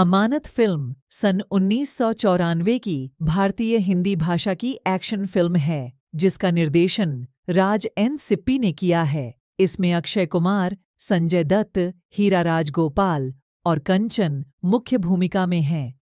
अमानत film सन उन्नीस की भारतीय हिंदी भाषा की एक्शन फिल्म है जिसका निर्देशन राज एन सिप्पी ने किया है इसमें अक्षय कुमार संजय दत्त हीरा राज गोपाल और कंचन मुख्य भूमिका में हैं